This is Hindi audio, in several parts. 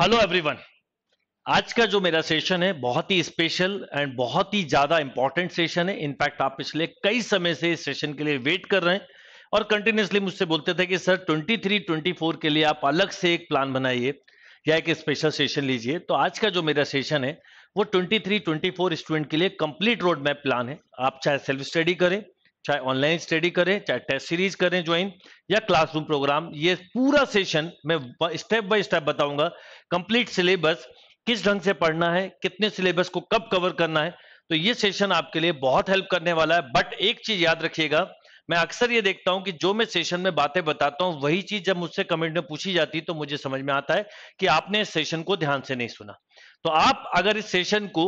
हेलो एवरीवन आज का जो मेरा सेशन है बहुत ही स्पेशल एंड बहुत ही ज्यादा इंपॉर्टेंट सेशन है इनफैक्ट आप पिछले कई समय से इस सेशन के लिए वेट कर रहे हैं और कंटिन्यूसली मुझसे बोलते थे कि सर 23 24 के लिए आप अलग से एक प्लान बनाइए या एक स्पेशल सेशन लीजिए तो आज का जो मेरा सेशन है वो 23 24 स्टूडेंट के लिए कंप्लीट रोड मैप प्लान है आप चाहे सेल्फ स्टडी करें चाहे ऑनलाइन स्टडी करें चाहे टेस्ट सीरीज करें ज्वाइन या क्लासरूम प्रोग्राम ये पूरा सेशन मैं स्टेप बाय स्टेप बताऊंगा कंप्लीट सिलेबस किस ढंग से पढ़ना है कितने सिलेबस को कब कवर करना है तो ये सेशन आपके लिए बहुत हेल्प करने वाला है बट एक चीज याद रखिएगा मैं अक्सर ये देखता हूं कि जो मैं सेशन में बातें बताता हूं वही चीज जब मुझसे कमेंट में पूछी जाती है तो मुझे समझ में आता है कि आपने इस सेशन को ध्यान से नहीं सुना तो आप अगर इस सेशन को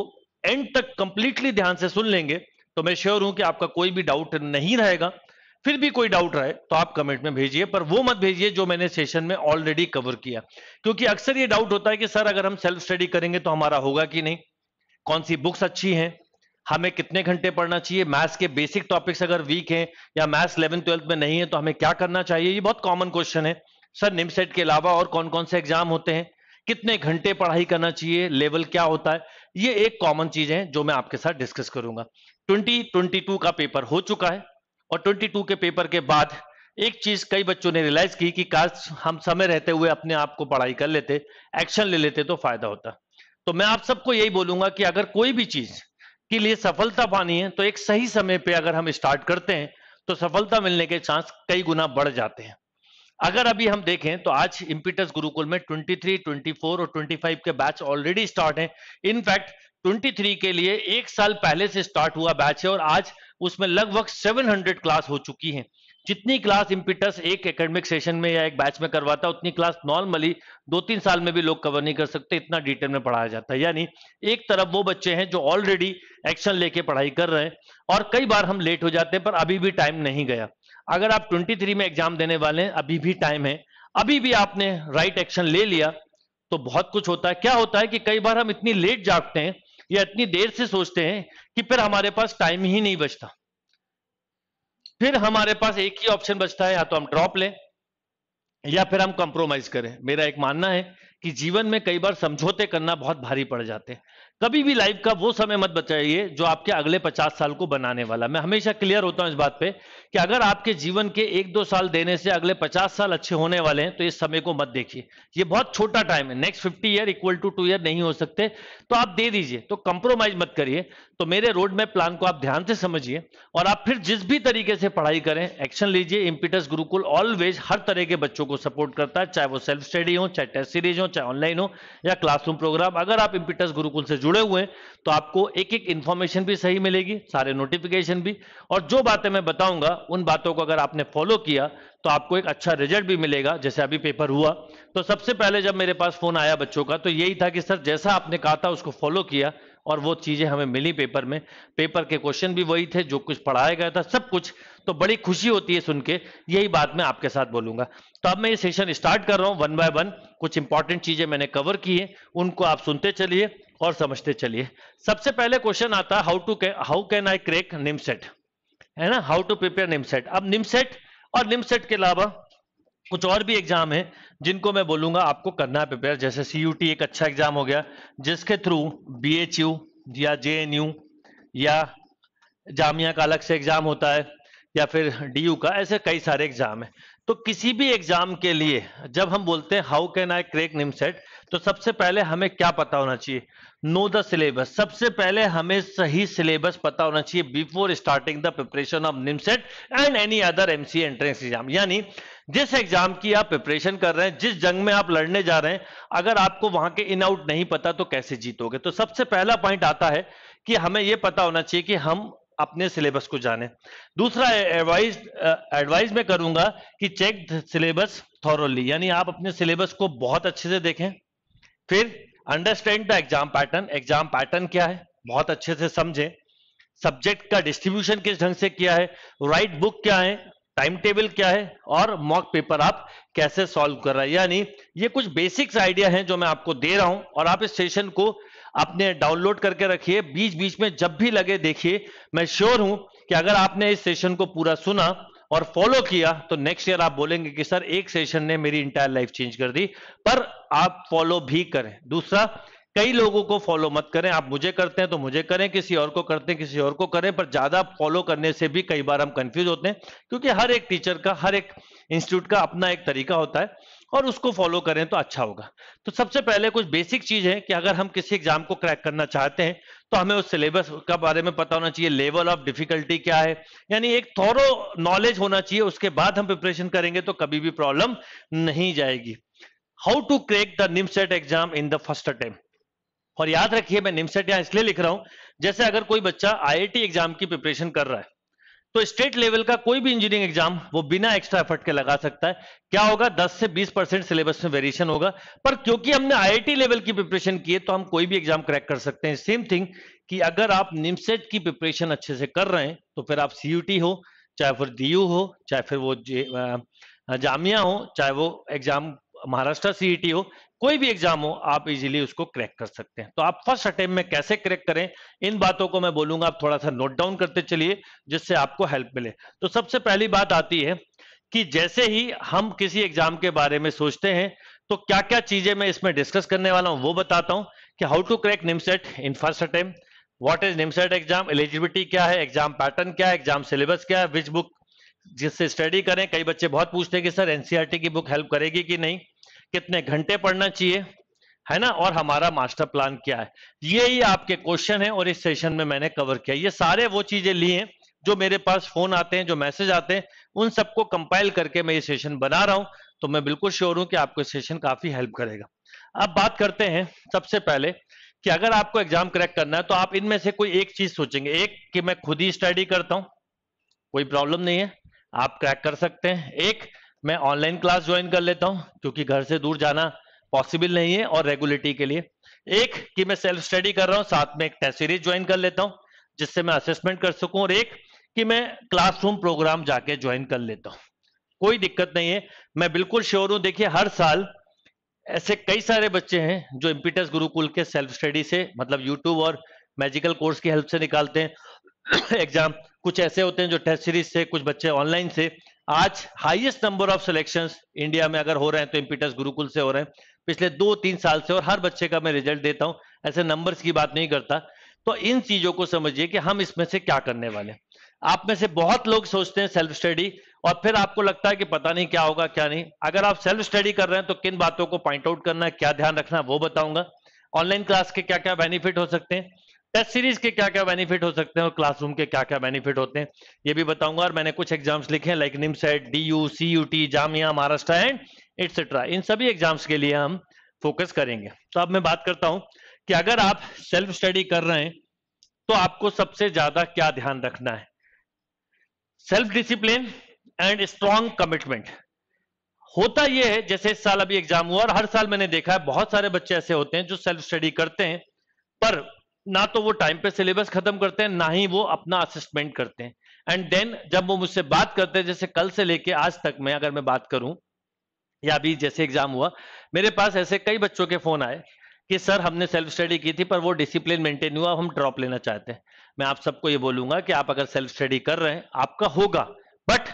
एंड तक कंप्लीटली ध्यान से सुन लेंगे तो मैं श्योर हूं कि आपका कोई भी डाउट नहीं रहेगा फिर भी कोई डाउट रहे तो आप कमेंट में भेजिए पर वो मत भेजिए जो मैंने सेशन में ऑलरेडी कवर किया क्योंकि अक्सर ये डाउट होता है कि सर अगर हम सेल्फ स्टडी करेंगे तो हमारा होगा कि नहीं कौन सी बुक्स अच्छी हैं हमें कितने घंटे पढ़ना चाहिए मैथ्स के बेसिक टॉपिक्स अगर वीक हैं या मैथ्स इलेवन ट्वेल्थ में नहीं है तो हमें क्या करना चाहिए ये बहुत कॉमन क्वेश्चन है सर निमसेट के अलावा और कौन कौन से एग्जाम होते हैं कितने घंटे पढ़ाई करना चाहिए लेवल क्या होता है ये एक कॉमन चीज है जो मैं आपके साथ डिस्कस करूंगा 2022 का पेपर हो चुका है और 22 के पेपर के बाद एक चीज कई बच्चों ने रियलाइज की कि काश हम समय रहते हुए अपने आप को पढ़ाई कर लेते एक्शन ले लेते तो फायदा होता तो मैं आप सबको यही बोलूंगा कि अगर कोई भी चीज के लिए सफलता पानी है तो एक सही समय पर अगर हम स्टार्ट करते हैं तो सफलता मिलने के चांस कई गुना बढ़ जाते हैं अगर अभी हम देखें तो आज इम्पीटस गुरुकुल में 23, 24 और 25 के बैच ऑलरेडी स्टार्ट हैं इनफैक्ट 23 के लिए एक साल पहले से स्टार्ट हुआ बैच है और आज उसमें लगभग 700 क्लास हो चुकी हैं जितनी क्लास इम्पिटस एक एकेडमिक सेशन में या एक बैच में करवाता है उतनी क्लास नॉर्मली दो तीन साल में भी लोग कवर नहीं कर सकते इतना डिटेल में पढ़ाया जाता है यानी एक तरफ वो बच्चे हैं जो ऑलरेडी एक्शन लेके पढ़ाई कर रहे हैं और कई बार हम लेट हो जाते हैं पर अभी भी टाइम नहीं गया अगर आप 23 में एग्जाम देने वाले हैं अभी भी टाइम है अभी भी आपने राइट एक्शन ले लिया तो बहुत कुछ होता है क्या होता है कि कई बार हम इतनी लेट जागते हैं या इतनी देर से सोचते हैं कि फिर हमारे पास टाइम ही नहीं बचता फिर हमारे पास एक ही ऑप्शन बचता है या तो हम ड्रॉप लें या फिर हम कंप्रोमाइज करें मेरा एक मानना है कि जीवन में कई बार समझौते करना बहुत भारी पड़ जाते हैं कभी भी लाइफ का वो समय मत बचाइए जो आपके अगले पचास साल को बनाने वाला मैं हमेशा क्लियर होता हूं इस बात पे कि अगर आपके जीवन के एक दो साल देने से अगले पचास साल अच्छे होने वाले हैं तो इस समय को मत देखिए ये बहुत छोटा टाइम है next fifty year equal to two year नहीं हो सकते तो आप दे दीजिए तो कंप्रोमाइज मत करिए तो मेरे रोड मैप प्लान को आप ध्यान से समझिए और आप फिर जिस भी तरीके से पढ़ाई करें एक्शन लीजिए इम्पिटस गुरुकुल ऑलवेज हर तरह के बच्चों को सपोर्ट करता है चाहे वो सेल्फ स्टडी हो चाहे टेस्ट सीरीज हो चाहे ऑनलाइन हो या क्लासरूम प्रोग्राम अगर आप इम्पिटस गुरुकुल से जुड़े हुए हैं तो आपको एक एक इन्फॉर्मेशन भी सही मिलेगी सारे नोटिफिकेशन भी और जो बातें मैं बताऊंगा उन बातों को अगर आपने फॉलो किया तो आपको एक अच्छा रिजल्ट भी मिलेगा जैसे अभी पेपर हुआ तो सबसे पहले जब मेरे पास फोन आया बच्चों का तो यही था कि सर जैसा आपने कहा था उसको फॉलो किया और वो चीज़ें हमें मिली पेपर में पेपर के क्वेश्चन भी वही थे जो कुछ पढ़ाया गया था सब कुछ तो बड़ी खुशी होती है सुन के यही बात मैं आपके साथ बोलूंगा तो अब मैं ये सेशन स्टार्ट कर रहा हूँ वन बाय वन कुछ इंपॉर्टेंट चीज़ें मैंने कवर की है उनको आप सुनते चलिए और समझते चलिए सबसे पहले क्वेश्चन आता है how to how can I crack NIMCET है ना how to prepare NIMCET अब निम सेट और निम सेट के अलावा कुछ और भी एग्जाम है जिनको मैं बोलूंगा आपको करना है प्रिपेयर जैसे सी एक अच्छा एग्जाम हो गया जिसके थ्रू बी या जे या जामिया का अलग से एग्जाम होता है या फिर डी का ऐसे कई सारे एग्जाम है तो किसी भी एग्जाम के लिए जब हम बोलते हैं how can I crack NIMCET तो सबसे पहले हमें क्या पता होना चाहिए नो द सिलेबस सबसे पहले हमें सही सिलेबस पता होना चाहिए before starting the preparation of NIMCET and any other MCA entrance exam यानी जिस एग्जाम की आप प्रिपरेशन कर रहे हैं जिस जंग में आप लड़ने जा रहे हैं अगर आपको वहां के इन आउट नहीं पता तो कैसे जीतोगे तो सबसे पहला पॉइंट आता है कि हमें यह पता होना चाहिए कि हम अपने सिलेबस को जाने दूसरा एडवाइस एडवाइस मैं करूंगा कि चेक सिलेबस थॉरली यानी आप अपने सिलेबस को बहुत अच्छे से देखें फिर understand the exam pattern exam pattern क्या है बहुत अच्छे से समझे सब्जेक्ट का डिस्ट्रीब्यूशन किस ढंग से किया है राइट बुक क्या है टाइम टेबल क्या है और मॉक पेपर आप कैसे सॉल्व कर रहे हैं यानी ये कुछ बेसिक्स आइडिया हैं जो मैं आपको दे रहा हूं और आप इस सेशन को अपने डाउनलोड करके रखिए बीच बीच में जब भी लगे देखिए मैं श्योर हूं कि अगर आपने इस सेशन को पूरा सुना और फॉलो किया तो नेक्स्ट ईयर आप बोलेंगे कि सर एक सेशन ने मेरी इंटायर लाइफ चेंज कर दी पर आप फॉलो भी करें दूसरा कई लोगों को फॉलो मत करें आप मुझे करते हैं तो मुझे करें किसी और को करते हैं किसी और को करें पर ज्यादा फॉलो करने से भी कई बार हम कंफ्यूज होते हैं क्योंकि हर एक टीचर का हर एक इंस्टीट्यूट का अपना एक तरीका होता है और उसको फॉलो करें तो अच्छा होगा तो सबसे पहले कुछ बेसिक चीज है कि अगर हम किसी एग्जाम को क्रैक करना चाहते हैं तो हमें उस सिलेबस का बारे में पता होना चाहिए लेवल ऑफ डिफिकल्टी क्या है यानी एक थोड़ो नॉलेज होना चाहिए उसके बाद हम प्रिपरेशन करेंगे तो कभी भी प्रॉब्लम नहीं जाएगी how to crack the NIMCET exam in the first attempt और याद रखिए मैं निमसेट यहां इसलिए लिख रहा हूं जैसे अगर कोई बच्चा टी एग्जाम की प्रिपरेशन कर रहा है तो स्टेट लेवल का कोई भी इंजीनियरिंग एग्जाम वो बिना एक्स्ट्रा एफर्ट के लगा सकता है क्या होगा 10 से 20 परसेंट सिलेबस में वेरिएशन होगा पर क्योंकि हमने आईआईटी लेवल की प्रिपरेशन की है तो हम कोई भी एग्जाम क्रैक कर सकते हैं सेम थिंग कि अगर आप निमसेट e की प्रिपरेशन अच्छे से कर रहे हैं तो फिर आप सीयूटी हो चाहे फिर डी हो चाहे फिर वो जामिया हो चाहे वो एग्जाम महाराष्ट्र सीईटी e हो कोई भी एग्जाम हो आप इजीली उसको क्रैक कर सकते हैं तो आप फर्स्ट अटेम्प्ट में कैसे क्रैक करें इन बातों को मैं बोलूंगा आप थोड़ा सा नोट डाउन करते चलिए जिससे आपको हेल्प मिले तो सबसे पहली बात आती है कि जैसे ही हम किसी एग्जाम के बारे में सोचते हैं तो क्या क्या चीजें मैं इसमें डिस्कस करने वाला हूं वो बताता हूं कि how to crack NIMCET in first attempt what is NIMCET exam eligibility क्या है एग्जाम पैटर्न क्या है एग्जाम सिलेबस क्या है विच बुक जिससे स्टडी करें कई बच्चे बहुत पूछते हैं कि सर एनसीईआरटी e की बुक हेल्प करेगी कि नहीं कितने घंटे पढ़ना चाहिए है ना और हमारा मास्टर प्लान क्या है ये ही आपके क्वेश्चन है और इस सेशन में मैंने कवर किया ये सारे वो चीजें ली हैं जो मेरे पास फोन आते हैं जो मैसेज आते हैं उन सबको कंपाइल करके मैं ये सेशन बना रहा हूं तो मैं बिल्कुल श्योर हूं कि आपको सेशन काफी हेल्प करेगा अब बात करते हैं सबसे पहले कि अगर आपको एग्जाम क्रैक करना है तो आप इनमें से कोई एक चीज सोचेंगे एक कि मैं खुद ही स्टडी करता हूं कोई प्रॉब्लम नहीं है आप क्रैक कर सकते हैं एक मैं ऑनलाइन क्लास ज्वाइन कर लेता हूं क्योंकि घर से दूर जाना पॉसिबल नहीं है और रेगुलिटी के लिए एक कि मैं सेल्फ स्टडी कर रहा हूं साथ में एक टेस्ट सीरीज ज्वाइन कर लेता हूं जिससे मैं असेसमेंट कर सकूं और एक कि मैं क्लासरूम प्रोग्राम जाके ज्वाइन कर लेता हूँ कोई दिक्कत नहीं है मैं बिल्कुल श्योर हूं देखिए हर साल ऐसे कई सारे बच्चे हैं जो इम्पिटस गुरुकुल के सेल्फ स्टडी से मतलब यूट्यूब और मैजिकल कोर्स की हेल्प से निकालते हैं एग्जाम कुछ ऐसे होते हैं जो टेस्ट सीरीज से कुछ बच्चे ऑनलाइन से आज highest number of selections India में अगर हो रहे हैं तो इम्पीटस गुरुकुल से हो रहे हैं पिछले दो तीन साल से और हर बच्चे का मैं रिजल्ट देता हूं ऐसे नंबर्स की बात नहीं करता तो इन चीजों को समझिए कि हम इसमें से क्या करने वाले आप में से बहुत लोग सोचते हैं सेल्फ स्टडी और फिर आपको लगता है कि पता नहीं क्या होगा क्या नहीं अगर आप सेल्फ स्टडी कर रहे हैं तो किन बातों को पॉइंट आउट करना है क्या ध्यान रखना है वो बताऊंगा ऑनलाइन क्लास के क्या क्या बेनिफिट हो सकते हैं टेस्ट सीरीज के क्या क्या बेनिफिट हो सकते हैं और क्लासरूम के क्या क्या बेनिफिट होते हैं ये भी बताऊंगा और मैंने कुछ एग्जाम्स लिखे हैं like NIMS at D U C U T Jamia Maharashtra and etcetera इन सभी एग्जाम्स के लिए हम फोकस करेंगे तो अब मैं बात करता हूं कि अगर आप सेल्फ स्टडी कर रहे हैं तो आपको सबसे ज्यादा क्या ध्यान रखना है self discipline and strong commitment होता यह है जैसे इस साल अभी एग्जाम हुआ और हर साल मैंने देखा है बहुत सारे बच्चे ऐसे होते हैं जो सेल्फ स्टडी करते हैं पर ना तो वो टाइम पे सिलेबस खत्म करते हैं ना ही वो अपना असिस्टमेंट करते हैं एंड देन जब वो मुझसे बात करते हैं जैसे कल से लेके आज तक मैं अगर मैं बात करूं या अभी जैसे एग्जाम हुआ मेरे पास ऐसे कई बच्चों के फोन आए कि सर हमने सेल्फ स्टडी की थी पर वो डिसिप्लिन मेंटेन हुआ हम ड्रॉप लेना चाहते हैं मैं आप सबको ये बोलूंगा कि आप अगर सेल्फ स्टडी कर रहे हैं आपका होगा बट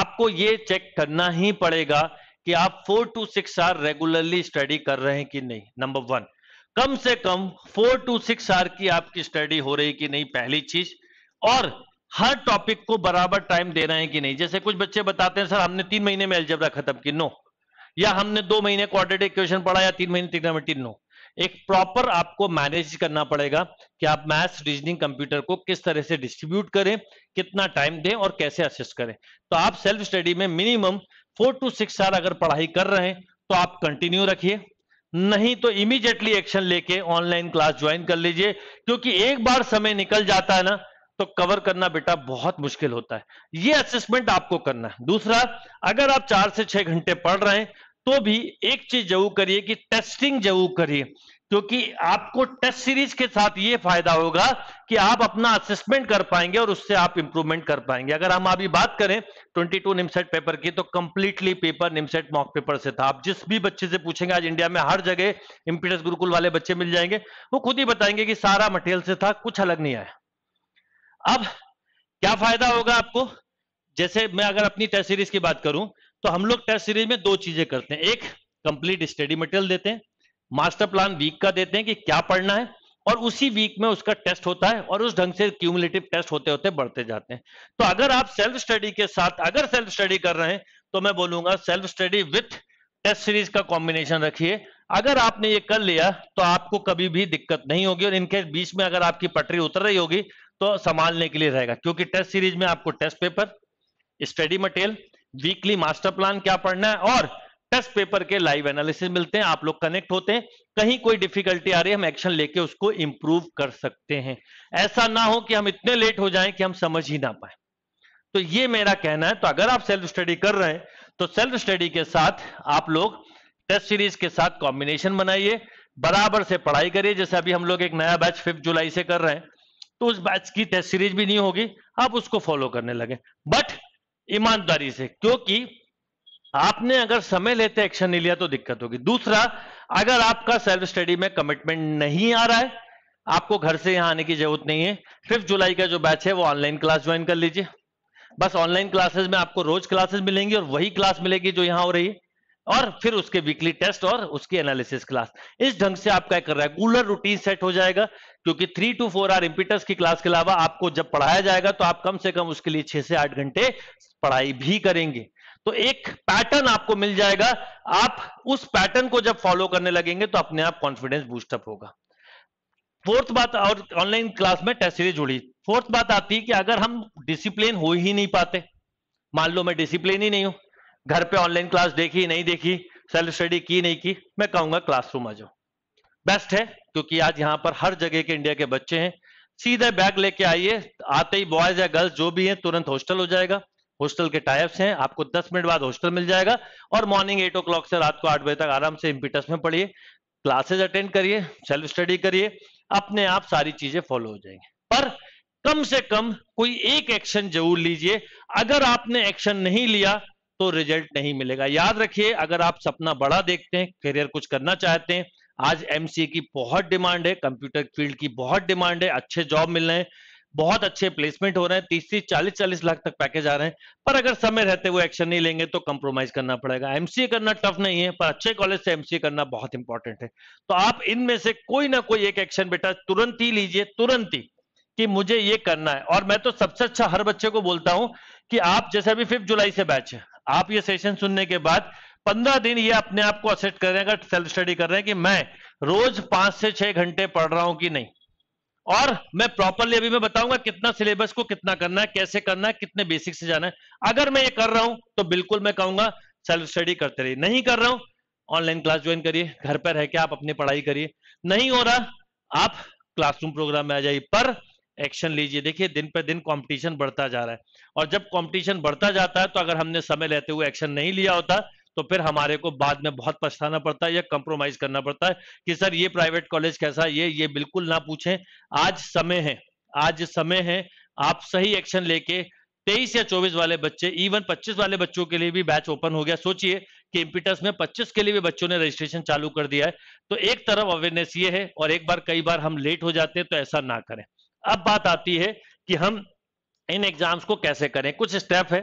आपको ये चेक करना ही पड़ेगा कि आप four to six hour regularly study कर रहे हैं कि नहीं नंबर वन कम से कम फोर टू सिक्स आर की आपकी स्टडी हो रही कि नहीं पहली चीज और हर टॉपिक को बराबर टाइम दे रहे हैं कि नहीं जैसे कुछ बच्चे बताते हैं सर हमने तीन महीने में एल्जेब्रा खत्म की नो या हमने दो महीने क्वाड्रेटिक क्वेश्चन पढ़ा या तीन महीने तीन नो एक प्रॉपर आपको मैनेज करना पड़ेगा कि आप मैथ्स रीजनिंग कंप्यूटर को किस तरह से डिस्ट्रीब्यूट करें कितना टाइम दें और कैसे असिस्ट करें तो आप सेल्फ स्टडी में minimum four to six hour अगर पढ़ाई कर रहे हैं तो आप कंटिन्यू रखिए नहीं तो इमीडिएटली एक्शन लेके ऑनलाइन क्लास ज्वाइन कर लीजिए क्योंकि एक बार समय निकल जाता है ना तो कवर करना बेटा बहुत मुश्किल होता है ये असेसमेंट आपको करना है दूसरा अगर आप चार से छह घंटे पढ़ रहे हैं तो भी एक चीज जरूर करिए कि टेस्टिंग जरूर करिए क्योंकि आपको टेस्ट सीरीज के साथ ये फायदा होगा कि आप अपना असेसमेंट कर पाएंगे और उससे आप इंप्रूवमेंट कर पाएंगे अगर हम अभी बात करें 22 निमसेट पेपर की तो completely paper NIMCET mock paper से था आप जिस भी बच्चे से पूछेंगे आज इंडिया में हर जगह इम्पीडस गुरुकुल वाले बच्चे मिल जाएंगे वो खुद ही बताएंगे कि सारा मटेरियल से था कुछ अलग नहीं आया अब क्या फायदा होगा आपको जैसे मैं अगर अपनी टेस्ट सीरीज की बात करूं तो हम लोग टेस्ट सीरीज में दो चीजें करते हैं एक कंप्लीट स्टडी मटेरियल देते हैं मास्टर प्लान वीक का देते हैं कि क्या पढ़ना है और उसी वीक में उसका टेस्ट होता है और उस ढंग से क्यूमुलेटिव टेस्ट होते होते बढ़ते जाते हैं तो अगर आप सेल्फ स्टडी के साथ अगर सेल्फ स्टडी कर रहे हैं तो मैं बोलूंगा self study with test series का कॉम्बिनेशन रखिए अगर आपने ये कर लिया तो आपको कभी भी दिक्कत नहीं होगी और इनके बीच में अगर आपकी पटरी उतर रही होगी तो संभालने के लिए रहेगा क्योंकि टेस्ट सीरीज में आपको test paper study material weekly master plan क्या पढ़ना है और टेस्ट पेपर के लाइव एनालिसिस मिलते हैं आप लोग कनेक्ट होते हैं कहीं कोई डिफिकल्टी आ रही है हम एक्शन लेके उसको इंप्रूव कर सकते हैं ऐसा ना हो कि हम इतने लेट हो जाएं कि हम समझ ही ना पाए तो ये मेरा कहना है तो अगर आप सेल्फ स्टडी कर रहे हैं तो सेल्फ स्टडी के साथ आप लोग टेस्ट सीरीज के साथ कॉम्बिनेशन बनाइए बराबर से पढ़ाई करिए जैसे अभी हम लोग एक नया बैच फिफ्थ जुलाई से कर रहे हैं तो उस बैच की टेस्ट सीरीज भी नहीं होगी आप उसको फॉलो करने लगे बट ईमानदारी से क्योंकि आपने अगर समय लेते एक्शन नहीं लिया तो दिक्कत होगी दूसरा अगर आपका सेल्फ स्टडी में कमिटमेंट नहीं आ रहा है आपको घर से यहां आने की जरूरत नहीं है फिफ्थ जुलाई का जो बैच है वो ऑनलाइन क्लास ज्वाइन कर लीजिए बस ऑनलाइन क्लासेस में आपको रोज क्लासेस मिलेंगी और वही क्लास मिलेगी जो यहाँ हो रही है और फिर उसके वीकली टेस्ट और उसकी एनालिसिस क्लास इस ढंग से आपका एक रेगुलर रूटीन सेट हो जाएगा क्योंकि three to four hour Impetus की क्लास के अलावा आपको जब पढ़ाया जाएगा तो आप कम से कम उसके लिए छह से आठ घंटे पढ़ाई भी करेंगे तो एक पैटर्न आपको मिल जाएगा आप उस पैटर्न को जब फॉलो करने लगेंगे तो अपने आप कॉन्फिडेंस बूस्टअप होगा फोर्थ बात और ऑनलाइन क्लास में टेस्ट सीरीज जुड़ी फोर्थ बात आती है कि अगर हम डिसिप्लिन हो ही नहीं पाते मान लो मैं डिसिप्लिन ही नहीं हूं घर पे ऑनलाइन क्लास देखी नहीं देखी सेल्फ स्टडी की नहीं की मैं कहूंगा क्लासरूम आ जाओ बेस्ट है क्योंकि आज यहां पर हर जगह के इंडिया के बच्चे हैं सीधे बैग लेके आइए आते ही बॉयज या गर्ल्स जो भी हैं तुरंत हॉस्टल हो जाएगा हॉस्टल के टाइप्स हैं आपको 10 मिनट बाद हॉस्टल मिल जाएगा और मॉर्निंग एट ओ से रात को आठ बजे तक आराम से इम्पिटस में पढ़िए क्लासेज अटेंड करिए सेल्फ स्टडी करिए अपने आप सारी चीजें फॉलो हो जाएंगे पर कम से कम कोई एक एक्शन जरूर लीजिए अगर आपने एक्शन नहीं लिया तो रिजल्ट नहीं मिलेगा याद रखिए अगर आप सपना बड़ा देखते हैं करियर कुछ करना चाहते हैं आज एमसीए की बहुत डिमांड है कंप्यूटर फील्ड की बहुत डिमांड है अच्छे जॉब मिल रहे हैं बहुत अच्छे प्लेसमेंट हो रहे हैं तीस तीस चालीस चालीस लाख तक पैकेज आ रहे हैं पर अगर समय रहते हुए एक्शन नहीं लेंगे तो कंप्रोमाइज करना पड़ेगा एमसीए करना टफ नहीं है पर अच्छे कॉलेज से एमसीए करना बहुत इंपॉर्टेंट है तो आप इनमें से कोई ना कोई एक एक्शन बेटा तुरंत ही लीजिए तुरंत ही कि मुझे ये करना है और मैं तो सबसे अच्छा हर बच्चे को बोलता हूं कि आप जैसे अभी फिफ्थ जुलाई से बैच है आप ये सेशन सुनने के बाद पंद्रह दिन ये अपने आप को असेट हैं अगर सेल्फ स्टडी कर रहे हैं कि मैं रोज पांच से छह घंटे पढ़ रहा हूं कि नहीं और मैं प्रॉपरली अभी मैं बताऊंगा कितना सिलेबस को कितना करना है कैसे करना है कितने बेसिक से जाना है अगर मैं ये कर रहा हूं तो बिल्कुल मैं कहूंगा सेल्फ स्टडी करते रहिए नहीं कर रहा हूं ऑनलाइन क्लास ज्वाइन करिए घर पर रह के आप अपनी पढ़ाई करिए नहीं हो रहा आप क्लासरूम प्रोग्राम में आ जाइए पर एक्शन लीजिए देखिए दिन पर दिन कंपटीशन बढ़ता जा रहा है और जब कंपटीशन बढ़ता जाता है तो अगर हमने समय लेते हुए एक्शन नहीं लिया होता तो फिर हमारे को बाद में बहुत पछताना पड़ता है या कंप्रोमाइज करना पड़ता है कि सर ये प्राइवेट कॉलेज कैसा ये ये बिल्कुल ना पूछें आज समय है आज समय है आप सही एक्शन लेके तेईस या चौबीस वाले बच्चे इवन पच्चीस वाले बच्चों के लिए भी बैच ओपन हो गया सोचिए कि इम्पिटस में पच्चीस के लिए भी बच्चों ने रजिस्ट्रेशन चालू कर दिया है तो एक तरफ अवेयरनेस ये है और एक बार कई बार हम लेट हो जाते हैं तो ऐसा ना करें अब बात आती है कि हम इन एग्जाम्स को कैसे करें कुछ स्टेप है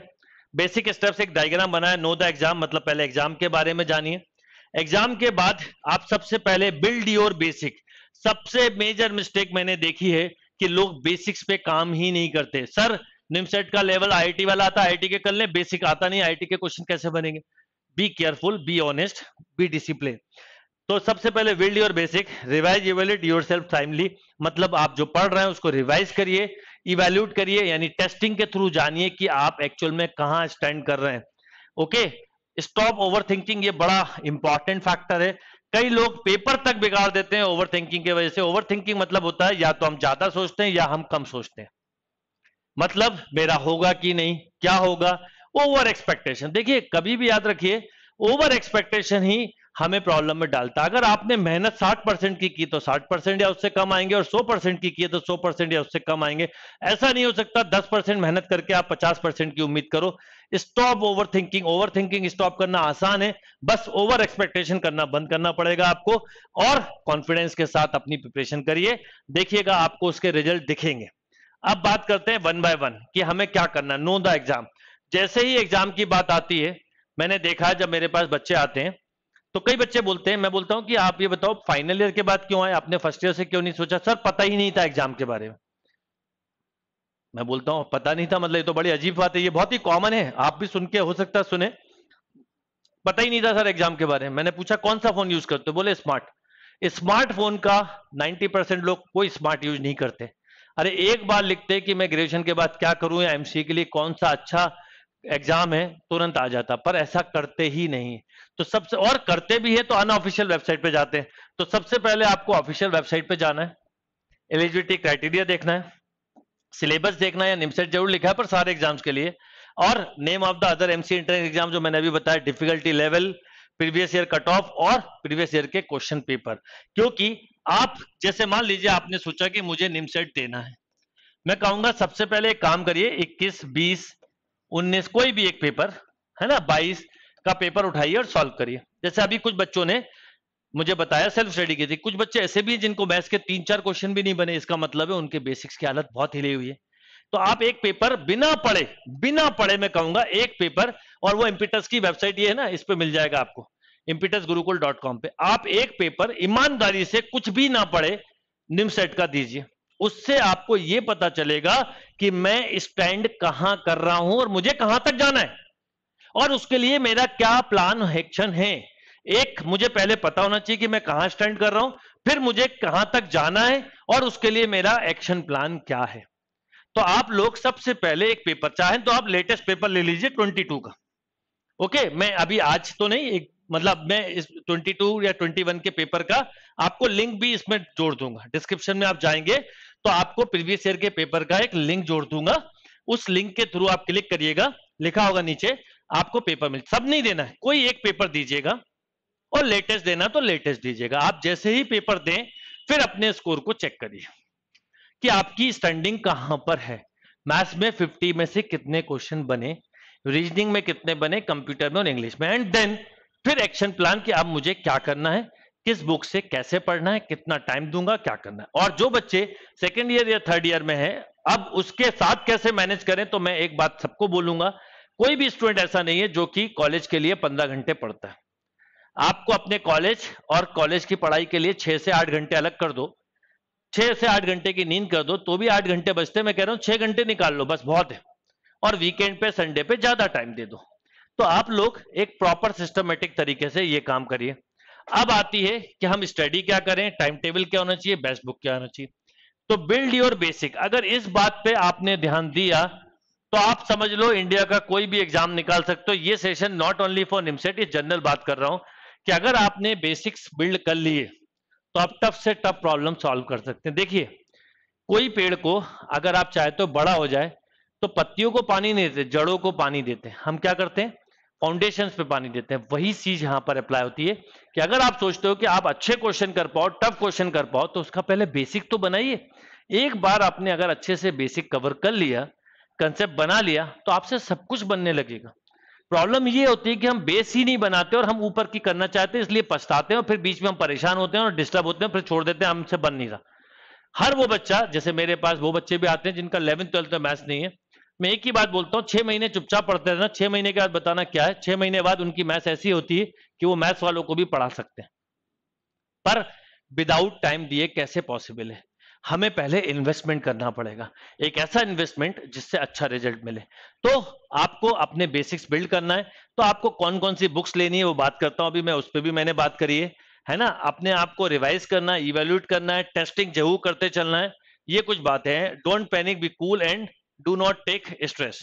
बेसिक स्टेप्स एक डायग्राम बनाया नो द एग्जाम मतलब पहले एग्जाम के बारे में जानिए एग्जाम के बाद आप सबसे पहले बिल्ड योर बेसिक सबसे मेजर मिस्टेक मैंने देखी है कि लोग बेसिक्स पे काम ही नहीं करते सर निमसेट का लेवल आईआईटी वाला आता आईटी के कर ले बेसिक आता नहीं आईटी के क्वेश्चन कैसे बनेंगे be careful be honest be discipline तो सबसे पहले build your basic revise evaluate yourself timely मतलब आप जो पढ़ रहे हैं उसको रिवाइज करिए इवेल्यूट करिए यानी टेस्टिंग के थ्रू जानिए कि आप एक्चुअल में कहा स्टैंड कर रहे हैं ओके स्टॉप ओवर ये बड़ा इंपॉर्टेंट फैक्टर है कई लोग पेपर तक बिगाड़ देते हैं ओवर थिंकिंग की वजह से ओवर थिंकिंग मतलब होता है या तो हम ज्यादा सोचते हैं या हम कम सोचते हैं मतलब मेरा होगा कि नहीं क्या होगा ओवर एक्सपेक्टेशन देखिए कभी भी याद रखिए ओवर एक्सपेक्टेशन ही हमें प्रॉब्लम में डालता अगर आपने मेहनत 60 परसेंट की की तो 60 परसेंट या उससे कम आएंगे और 100 परसेंट की की तो 100 परसेंट या उससे कम आएंगे ऐसा नहीं हो सकता 10 परसेंट मेहनत करके आप 50 परसेंट की उम्मीद करो stop overthinking overthinking stop करना आसान है बस ओवर एक्सपेक्टेशन करना बंद करना पड़ेगा आपको और कॉन्फिडेंस के साथ अपनी प्रिपरेशन करिए देखिएगा आपको उसके रिजल्ट दिखेंगे अब बात करते हैं वन बाय वन कि हमें क्या करना नो द एग्जाम जैसे ही एग्जाम की बात आती है मैंने देखा जब मेरे पास बच्चे आते हैं तो कई बच्चे बोलते हैं मैं बोलता हूं कि आप ये बताओ फाइनल ईयर के बाद क्यों आए आपने फर्स्ट ईयर से क्यों नहीं सोचा सर पता ही नहीं था एग्जाम के बारे में मैं बोलता हूं पता नहीं था मतलब ये तो बड़ी अजीब बात है ये बहुत ही कॉमन है आप भी सुन के हो सकता है सुने पता ही नहीं था सर एग्जाम के बारे में मैंने पूछा कौन सा फोन यूज करते बोले स्मार्ट स्मार्टफोन का 90 परसेंट लोग कोई स्मार्ट यूज नहीं करते अरे एक बार लिखते कि मैं ग्रेजुएशन के बाद क्या करूं या एमसीए के लिए कौन सा अच्छा एग्जाम है तुरंत आ जाता पर ऐसा करते ही नहीं तो सबसे और करते भी है तो अनऑफिशियल वेबसाइट पे जाते हैं तो सबसे पहले आपको ऑफिशियल वेबसाइट पे जाना है एलिजिबिलिटी क्राइटेरिया देखना है सिलेबस देखना है या निमसेट जरूर लिखा है पर सारे एग्जाम्स के लिए और name of the other MCA entrance exam जो मैंने अभी बताया difficulty level previous year cutoff और प्रीवियस ईयर के क्वेश्चन पेपर क्योंकि आप जैसे मान लीजिए आपने सोचा कि मुझे निमसेट देना है मैं कहूंगा सबसे पहले एक काम करिए 21, 20, 19 कोई भी एक पेपर है ना 22 का पेपर उठाइए और सॉल्व करिए जैसे अभी कुछ बच्चों ने मुझे बताया सेल्फ स्टडी की थी कुछ बच्चे ऐसे भी हैं जिनको मैथ्स के तीन चार क्वेश्चन भी नहीं बने इसका मतलब है उनके बेसिक्स की हालत बहुत हिली हुई है तो आप एक पेपर बिना पढ़े बिना पढ़े मैं कहूंगा एक पेपर और वो इम्पिटस की वेबसाइट ये है ना इस पर मिल जाएगा आपको इम्पिटस गुरुकुल डॉट कॉम पे आप एक पेपर ईमानदारी से कुछ भी ना पढ़े निम सेट का दीजिए उससे आपको यह पता चलेगा कि मैं स्टैंड कहां कर रहा हूं और मुझे कहां तक जाना है और उसके लिए मेरा क्या प्लान एक्शन है एक मुझे पहले पता होना चाहिए कि मैं कहां स्टैंड कर रहा हूं फिर मुझे कहां तक जाना है और उसके लिए मेरा एक्शन प्लान क्या है तो आप लोग सबसे पहले एक पेपर चाहें तो आप लेटेस्ट पेपर ले लीजिए ट्वेंटी का ओके मैं अभी आज तो नहीं एक मतलब मैं इस 22 या 21 के पेपर का आपको लिंक भी इसमें जोड़ दूंगा डिस्क्रिप्शन में आप जाएंगे तो आपको प्रीवियस ईयर के पेपर का एक लिंक जोड़ दूंगा उस लिंक के थ्रू आप क्लिक करिएगा लिखा होगा नीचे आपको पेपर मिल सब नहीं देना है कोई एक पेपर दीजिएगा और लेटेस्ट देना तो लेटेस्ट दीजिएगा आप जैसे ही पेपर दें फिर अपने स्कोर को चेक करिए कि आपकी स्टैंडिंग कहां पर है मैथ्स में 50 में से कितने क्वेश्चन बने रीजनिंग में कितने बने कंप्यूटर में और इंग्लिश में एंड देन फिर एक्शन प्लान कि आप मुझे क्या करना है किस बुक से कैसे पढ़ना है कितना टाइम दूंगा क्या करना है और जो बच्चे सेकेंड ईयर या थर्ड ईयर में है अब उसके साथ कैसे मैनेज करें तो मैं एक बात सबको बोलूंगा कोई भी स्टूडेंट ऐसा नहीं है जो कि कॉलेज के लिए पंद्रह घंटे पढ़ता है आपको अपने कॉलेज और कॉलेज की पढ़ाई के लिए छह से आठ घंटे अलग कर दो छह से आठ घंटे की नींद कर दो तो भी आठ घंटे बचते मैं कह रहा हूं छह घंटे निकाल लो बस बहुत है और वीकेंड पे संडे पे ज्यादा टाइम दे दो तो आप लोग एक प्रॉपर सिस्टमेटिक तरीके से ये काम करिए अब आती है कि हम स्टडी क्या करें टाइम टेबल क्या होना चाहिए बेस्ट बुक क्या होना चाहिए तो बिल्ड योर बेसिक अगर इस बात पे आपने ध्यान दिया तो आप समझ लो इंडिया का कोई भी एग्जाम निकाल सकते हो ये session not only for NIMCET ये जनरल बात कर रहा हूं कि अगर आपने बेसिक्स बिल्ड कर लिए तो आप टफ से टफ प्रॉब्लम सॉल्व कर सकते हैं देखिए कोई पेड़ को अगर आप चाहे तो बड़ा हो जाए तो पत्तियों को पानी नहीं देते जड़ों को पानी देते हैं हम क्या करते हैं फाउंडेशन पे पानी देते हैं वही चीज यहां पर अप्लाई होती है कि अगर आप सोचते हो कि आप अच्छे क्वेश्चन कर पाओ टफ क्वेश्चन कर पाओ तो उसका पहले बेसिक तो बनाइए एक बार आपने अगर अच्छे से बेसिक कवर कर लिया कंसेप्ट बना लिया तो आपसे सब कुछ बनने लगेगा प्रॉब्लम ये होती है कि हम बेस ही नहीं बनाते और हम ऊपर की करना चाहते हैं इसलिए पछताते हैं और फिर बीच में हम परेशान होते हैं और डिस्टर्ब होते हैं फिर छोड़ देते हैं हमसे बन नहीं रहा हर वो बच्चा जैसे मेरे पास वो बच्चे भी आते हैं जिनका इलेवन ट्वेल्थ में मैथ्स नहीं है मैं एक ही बात बोलता हूँ छह महीने चुपचाप पढ़ते रहना छह महीने के बाद बताना क्या है छह महीने बाद उनकी मैथ्स ऐसी होती है कि वो मैथ्स वालों को भी पढ़ा सकते हैं पर विदाउट टाइम दिए कैसे पॉसिबल है हमें पहले इन्वेस्टमेंट करना पड़ेगा एक ऐसा इन्वेस्टमेंट जिससे अच्छा रिजल्ट मिले तो आपको अपने बेसिक्स बिल्ड करना है तो आपको कौन कौन सी बुक्स लेनी है वो बात करता हूं अभी मैं उस पर भी मैंने बात करी है है ना अपने आप को रिवाइज करना है इवेल्यूट करना है टेस्टिंग जरूर करते चलना है ये कुछ बातें हैं don't panic be cool and do not take stress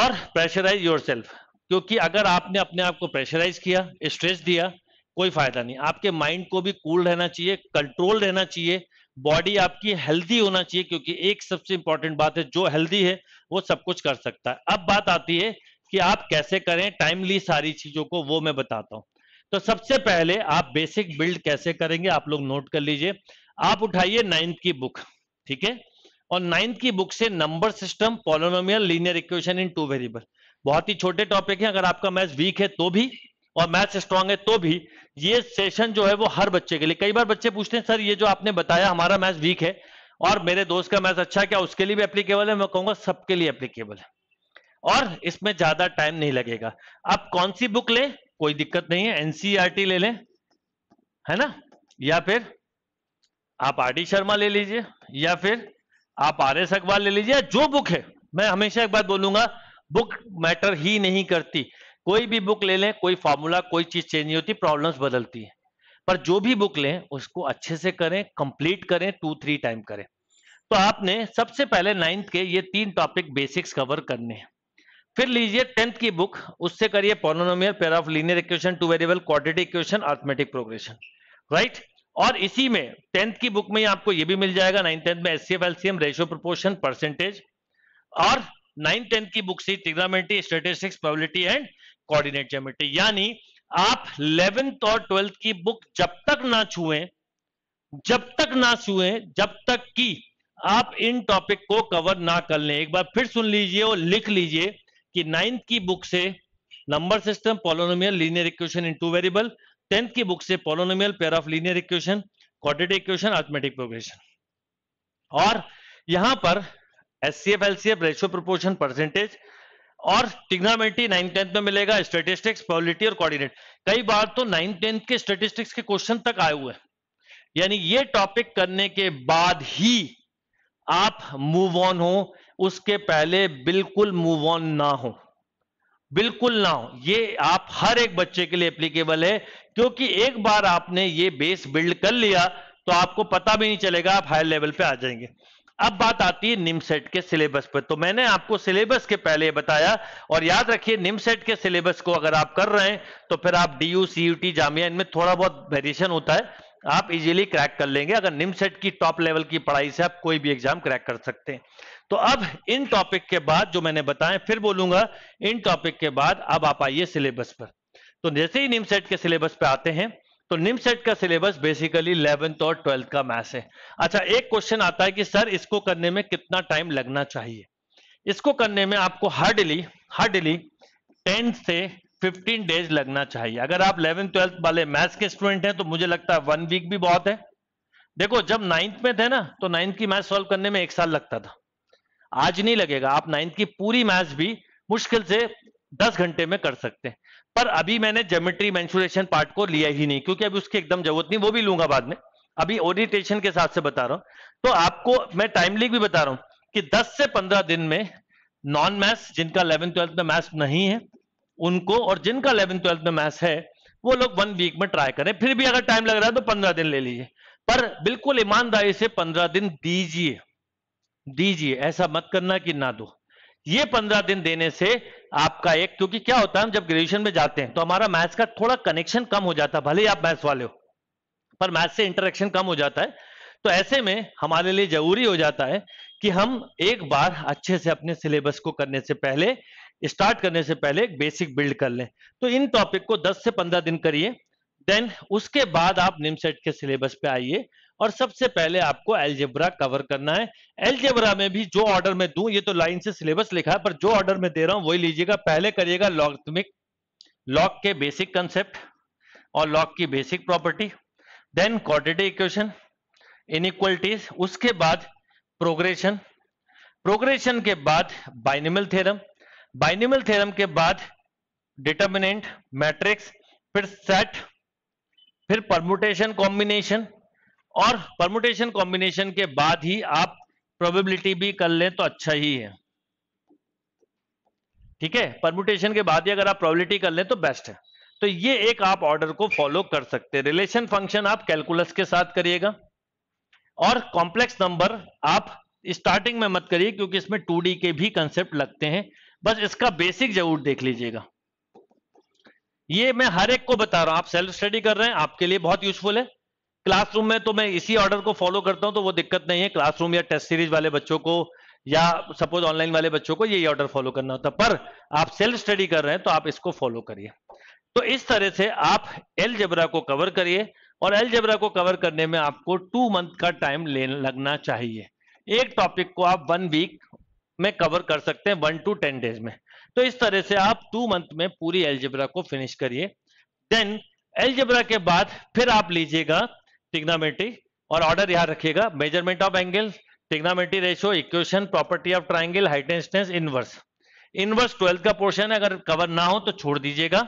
और प्रेशराइज योर क्योंकि अगर आपने अपने आप को प्रेशराइज किया स्ट्रेस दिया कोई फायदा नहीं आपके माइंड को भी कूल रहना चाहिए कंट्रोल रहना चाहिए बॉडी आपकी हेल्दी होना चाहिए क्योंकि एक सबसे इंपॉर्टेंट बात है जो हेल्दी है वो सब कुछ कर सकता है अब बात आती है कि आप कैसे करें टाइमली सारी चीजों को वो मैं बताता हूँ तो सबसे पहले आप बेसिक बिल्ड कैसे करेंगे आप लोग नोट कर लीजिए आप उठाइए नाइन्थ की बुक ठीक है और नाइन्थ की बुक से number system polynomial linear equation in two variable बहुत ही छोटे टॉपिक है अगर आपका मैथ वीक है तो भी और मैथ्स स्ट्रांग है तो भी ये सेशन जो है वो हर बच्चे के लिए कई बार बच्चे पूछते हैं सर ये जो आपने बताया हमारा मैथ्स वीक है और मेरे दोस्त का मैथ्स अच्छा क्या उसके लिए भी एप्लीकेबल है मैं कहूंगा सबके लिए एप्लीकेबल है और इसमें ज्यादा टाइम नहीं लगेगा आप कौन सी बुक लें कोई दिक्कत नहीं है एनसीईआरटी e ले लें है ना या फिर आप आर डी शर्मा ले लीजिए या फिर आप आर एस अखबार ले लीजिए जो बुक है मैं हमेशा एक बात बोलूंगा बुक मैटर ही नहीं करती कोई भी बुक ले लें कोई फॉर्मूला कोई चीज चेंज नहीं होती प्रॉब्लम्स बदलती है पर जो भी बुक लें उसको अच्छे से करें कंप्लीट करें टू थ्री टाइम करें तो आपने सबसे पहले नाइन्थ के ये तीन टॉपिक बेसिक्स कवर करने हैं फिर लीजिए टेंथ की बुक उससे करिए polynomial pair of linear equation two variable quadratic equation arithmetic progression right और इसी में टेंथ की बुक में आपको ये भी मिल जाएगा नाइन टेंथ में HCF LCM ratio proportion percentage और नाइन टेंथ की बुक से trigonometry statistics probability and coordinate geometry यानी आप इलेवेंथ और ट्वेल्थ की बुक जब तक ना छुए जब तक ना छुए जब तक कि आप इन टॉपिक को कवर ना कर लें एक बार फिर सुन लीजिए और लिख लीजिए कि नाइन्थ की बुक से number system polynomial linear equation in two variable tenth की बुक से polynomial pair of linear equation quadratic equation arithmetic progression और यहां पर H C F L C M ratio proportion percentage और टिग्नामेंटी नाइन टेंथ में मिलेगा स्टेटिस्टिक्स प्रोबेबिलिटी और कोऑर्डिनेट कई बार तो नाइन टेंथ के स्टेटिस्टिक्स के क्वेश्चन तक आए हुए हैं यानी ये टॉपिक करने के बाद ही आप मूव ऑन हो उसके पहले बिल्कुल मूव ऑन ना हो बिल्कुल ना हो ये आप हर एक बच्चे के लिए एप्लीकेबल है क्योंकि एक बार आपने ये बेस बिल्ड कर लिया तो आपको पता भी नहीं चलेगा आप हायर लेवल पे आ जाएंगे अब बात आती है निमसेट के सिलेबस पर तो मैंने आपको सिलेबस के पहले बताया और याद रखिए निमसेट के सिलेबस को अगर आप कर रहे हैं तो फिर आप D U C U T Jamia इनमें थोड़ा बहुत वेरिएशन होता है आप इजीली क्रैक कर लेंगे अगर निमसेट की टॉप लेवल की पढ़ाई से आप कोई भी एग्जाम क्रैक कर सकते हैं तो अब इन टॉपिक के बाद जो मैंने बताया फिर बोलूंगा इन टॉपिक के बाद अब आप आइए सिलेबस पर तो जैसे ही निमसेट के सिलेबस पे आते हैं तो निम सेट का सिलेबस बेसिकली इलेवेंथ और ट्वेल्थ का मैथ है अच्छा एक क्वेश्चन आता है कि सर इसको करने में कितना टाइम लगना चाहिए इसको करने में आपको हार्डली हार्डली टेन से 15 डेज लगना चाहिए अगर आप इलेवेंथ ट्वेल्थ वाले मैथ्स के स्टूडेंट हैं तो मुझे लगता है वन वीक भी बहुत है देखो जब नाइन्थ में थे ना तो नाइन्थ की मैथ सॉल्व करने में एक साल लगता था आज नहीं लगेगा आप नाइन्थ की पूरी मैथ्स भी मुश्किल से दस घंटे में कर सकते हैं पर अभी मैंने ज्योमेट्री मैंशुरेशन पार्ट को लिया ही नहीं क्योंकि अभी उसकी एकदम जरूरत नहीं वो भी लूंगा बाद में अभी ओरिएंटेशन के साथ से बता रहा हूं तो आपको मैं टाइमली भी बता रहा हूं कि 10 से 15 दिन में नॉन मैथ्स जिनका इलेवन ट्वेल्थ में मैथ्स नहीं है उनको और जिनका इलेवन ट्वेल्थ में मैथ्स है वो लोग वन वीक में ट्राई करें फिर भी अगर टाइम लग रहा है तो पंद्रह दिन ले लीजिए पर बिल्कुल ईमानदारी से पंद्रह दिन दीजिए दीजिए ऐसा मत करना कि ना दो ये पंद्रह दिन देने से आपका एक क्योंकि क्या होता है हम जब ग्रेजुएशन में जाते हैं तो हमारा मैथ्स का थोड़ा कनेक्शन कम हो जाता है भले ही आप मैथ्स वाले हो पर मैथ्स से इंटरेक्शन कम हो जाता है तो ऐसे में हमारे लिए जरूरी हो जाता है कि हम एक बार अच्छे से अपने सिलेबस को करने से पहले स्टार्ट करने से पहले एक बेसिक बिल्ड कर लें तो इन टॉपिक को 10 से 15 दिन करिए देन उसके बाद आप निमसेट के सिलेबस पे आइए और सबसे पहले आपको एलजेब्रा कवर करना है एलजेब्रा में भी जो ऑर्डर में दू ये तो लाइन से सिलेबस लिखा है पर जो ऑर्डर में दे रहा हूं वही लीजिएगा पहले करिएगा लॉगमिक लॉग के बेसिक कंसेप्ट और लॉग की basic property then quadratic equation inequalities उसके बाद प्रोग्रेशन प्रोग्रेशन के बाद बाइनिमल थ्योरम बाइनिमल थ्योरम के बाद डिटर्मिनेंट मैट्रिक्स फिर सेट फिर परमुटेशन कॉम्बिनेशन और परमुटेशन कॉम्बिनेशन के बाद ही आप प्रोबेबिलिटी भी कर लें तो अच्छा ही है ठीक है परमुटेशन के बाद ही अगर आप प्रोबेबिलिटी कर लें तो बेस्ट है तो ये एक आप ऑर्डर को फॉलो कर सकते हैं रिलेशन फंक्शन आप कैलकुलस के साथ करिएगा और कॉम्प्लेक्स नंबर आप स्टार्टिंग में मत करिए क्योंकि इसमें टू के भी कंसेप्ट लगते हैं बस इसका बेसिक जरूर देख लीजिएगा ये मैं हर एक को बता रहा हूं आप सेल्फ स्टडी कर रहे हैं आपके लिए बहुत यूजफुल है क्लासरूम में तो मैं इसी ऑर्डर को फॉलो करता हूं तो वो दिक्कत नहीं है क्लासरूम या टेस्ट सीरीज वाले बच्चों को या सपोज ऑनलाइन वाले बच्चों को यही ऑर्डर फॉलो करना होता पर आप सेल्फ स्टडी कर रहे हैं तो आप इसको फॉलो करिए तो इस तरह से आप जबरा को कवर करिए और जबरा को कवर करने में आपको टू मंथ का टाइम लगना चाहिए एक टॉपिक को आप वन वीक में कवर कर सकते हैं वन टू टेन डेज में तो इस तरह से आप टू मंथ में पूरी एल्जेब्रा को फिनिश करिए देन एल्जेब्रा के बाद फिर आप लीजिएगा टिग्नामेट्री और ऑर्डर यहां रखिएगा measurement of angle trigonometry ratio equation property of triangle height and inverse inverse twelfth का पोर्शन है अगर कवर ना हो तो छोड़ दीजिएगा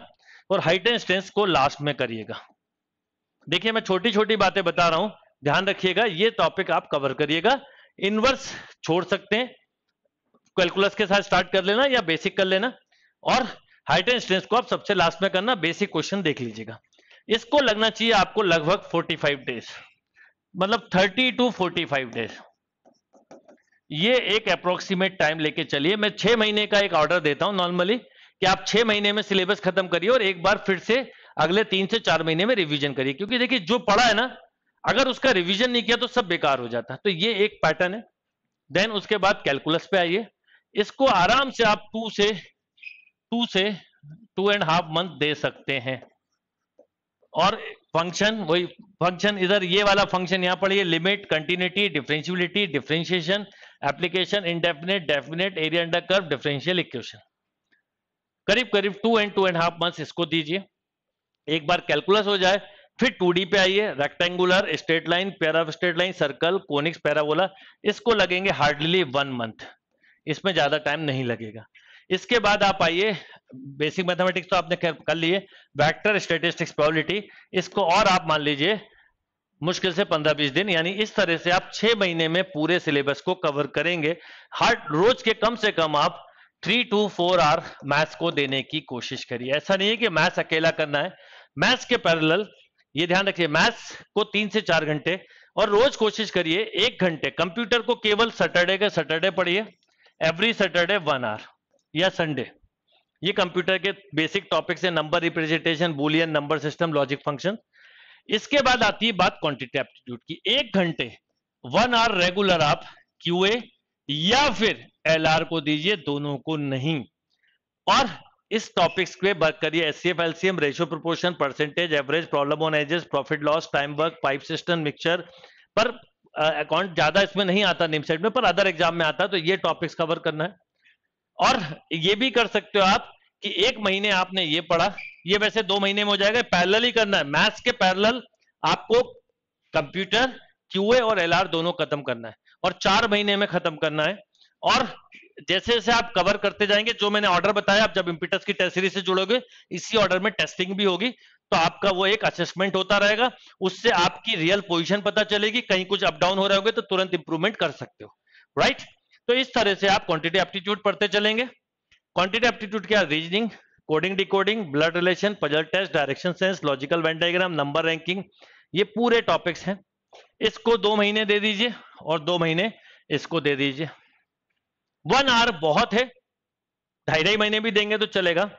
और हाइट एंड स्टेंस को लास्ट में करिएगा देखिए मैं छोटी छोटी बातें बता रहा हूं ध्यान रखिएगा ये टॉपिक आप कवर करिएगा इनवर्स छोड़ सकते हैं कैलकुलस के साथ स्टार्ट कर लेना या बेसिक कर लेना और हाइट एंड स्ट्रेंथ को आप सबसे लास्ट में करना बेसिक क्वेश्चन देख लीजिएगा इसको लगना चाहिए आपको लगभग 45 डेज मतलब 30 टू 45 डेज ये एक अप्रोक्सीमेट टाइम लेके चलिए मैं छह महीने का एक ऑर्डर देता हूं नॉर्मली कि आप छह महीने में सिलेबस खत्म करिए और एक बार फिर से अगले तीन से चार महीने में रिविजन करिए क्योंकि देखिए जो पढ़ा है ना अगर उसका रिविजन नहीं किया तो सब बेकार हो जाता है तो ये एक पैटर्न है देन उसके बाद कैलकुलस पे आइए इसको आराम से आप टू से टू से टू एंड हाफ मंथ दे सकते हैं और फंक्शन वही फंक्शन इधर ये वाला फंक्शन यहां पर limit continuity differentiability differentiation application indefinite definite area under curve differential equation करीब करीब two and two and half month इसको दीजिए एक बार कैलकुलस हो जाए फिर टू पे आइए rectangular straight line pair straight line circle conics parabola इसको लगेंगे हार्डली वन मंथ इसमें ज्यादा टाइम नहीं लगेगा इसके बाद आप आइए बेसिक मैथमेटिक्स तो आपने कर लिए वेक्टर स्टेटिस्टिक्स प्रोबेबिलिटी इसको और आप मान लीजिए मुश्किल से 15-20 दिन यानी इस तरह से आप 6 महीने में पूरे सिलेबस को कवर करेंगे हर रोज के कम से कम आप three to four hour maths को देने की कोशिश करिए ऐसा नहीं है कि मैथ्स अकेला करना है मैथ्स के पैरेलल ये ध्यान रखिए मैथ्स को तीन से चार घंटे और रोज कोशिश करिए एक घंटे कंप्यूटर को केवल सैटरडे के सैटरडे पढ़िए एवरी सैटरडे वन आवर या संडे ये कंप्यूटर के बेसिक टॉपिक्स है number representation Boolean number system logic function इसके बाद आती है बात क्वांटिटी एप्टीट्यूड की एक घंटे वन आवर रेगुलर आप क्यूए या फिर एलआर को दीजिए दोनों को नहीं और इस टॉपिक्स के बात करिए H C F LCM ratio proportion percentage average problem on ages profit loss time work pipe system mixture पर अकाउंट ज्यादा इसमें नहीं आता नेम सेट में पर अदर एग्जाम में आता है तो ये टॉपिक्स कवर करना है और ये भी कर सकते हो आप कि एक महीने आपने ये पढ़ा ये वैसे दो महीने में हो जाएगा पैरल ही करना है मैथ्स के पैरल आपको कंप्यूटर क्यूए और एल दोनों खत्म करना है और चार महीने में खत्म करना है और जैसे जैसे आप कवर करते जाएंगे जो मैंने ऑर्डर बताया आप जब इम्पिटस की टेस्ट सीरीज से जुड़ोगे इसी ऑर्डर में टेस्टिंग भी होगी तो आपका वो एक असेसमेंट होता रहेगा उससे आपकी रियल पोजीशन पता चलेगी कहीं कुछ अप डाउन हो रहे होंगे तो तुरंत इंप्रूवमेंट कर सकते हो राइट right? तो इस तरह से आप क्वांटिटी एप्टीट्यूड पढ़ते चलेंगे क्वांटिटी एप्टीट्यूड क्या reasoning coding decoding blood relation puzzle test direction sense logical venn diagram number ranking ये पूरे टॉपिक्स हैं इसको दो महीने दे दीजिए और दो महीने इसको दे दीजिए वन आवर बहुत है ढाई ढाई महीने भी देंगे तो चलेगा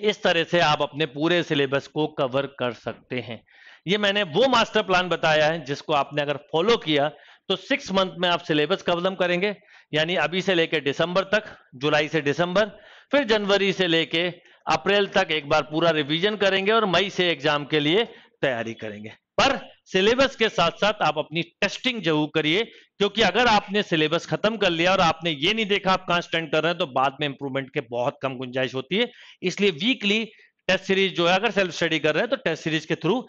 इस तरह से आप अपने पूरे सिलेबस को कवर कर सकते हैं ये मैंने वो मास्टर प्लान बताया है जिसको आपने अगर फॉलो किया तो सिक्स मंथ में आप सिलेबस कवलम करेंगे यानी अभी से लेकर दिसंबर तक जुलाई से दिसंबर फिर जनवरी से लेके अप्रैल तक एक बार पूरा रिवीजन करेंगे और मई से एग्जाम के लिए तैयारी करेंगे पर सिलेबस के साथ साथ आप अपनी टेस्टिंग जरूर करिए क्योंकि अगर आपने सिलेबस खत्म कर लिया और आपने ये नहीं देखा आप कहां स्टैंड कर रहे हैं तो बाद में इंप्रूवमेंट के बहुत कम गुंजाइश होती है इसलिए वीकली टेस्ट सीरीज जो है अगर सेल्फ स्टडी कर रहे हैं तो टेस्ट सीरीज के थ्रू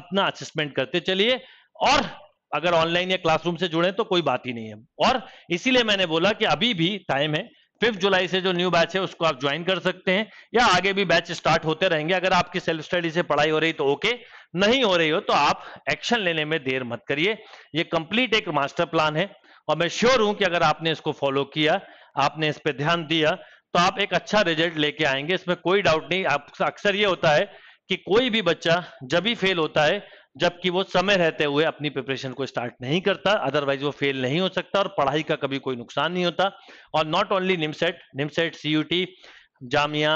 अपना असेसमेंट करते चलिए और अगर ऑनलाइन या क्लासरूम से जुड़े तो कोई बात ही नहीं है और इसीलिए मैंने बोला कि अभी भी टाइम है फिफ्थ जुलाई से जो न्यू बैच है उसको आप ज्वाइन कर सकते हैं या आगे भी बैच स्टार्ट होते रहेंगे अगर आपकी सेल्फ स्टडी से पढ़ाई हो रही तो ओके नहीं हो रही हो तो आप एक्शन लेने में देर मत करिए ये कंप्लीट एक मास्टर प्लान है और मैं श्योर हूं कि अगर आपने इसको फॉलो किया आपने इस पर ध्यान दिया तो आप एक अच्छा रिजल्ट लेके आएंगे इसमें कोई डाउट नहीं आप अक्सर ये होता है कि कोई भी बच्चा जब भी फेल होता है जबकि वो समय रहते हुए अपनी प्रिपरेशन को स्टार्ट नहीं करता अदरवाइज वो फेल नहीं हो सकता और पढ़ाई का कभी कोई नुकसान नहीं होता और नॉट ओनली निमसेट निमसेट सी जामिया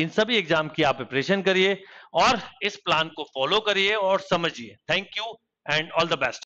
इन सभी एग्जाम की आप प्रिपरेशन करिए और इस प्लान को फॉलो करिए और समझिए thank you and all the best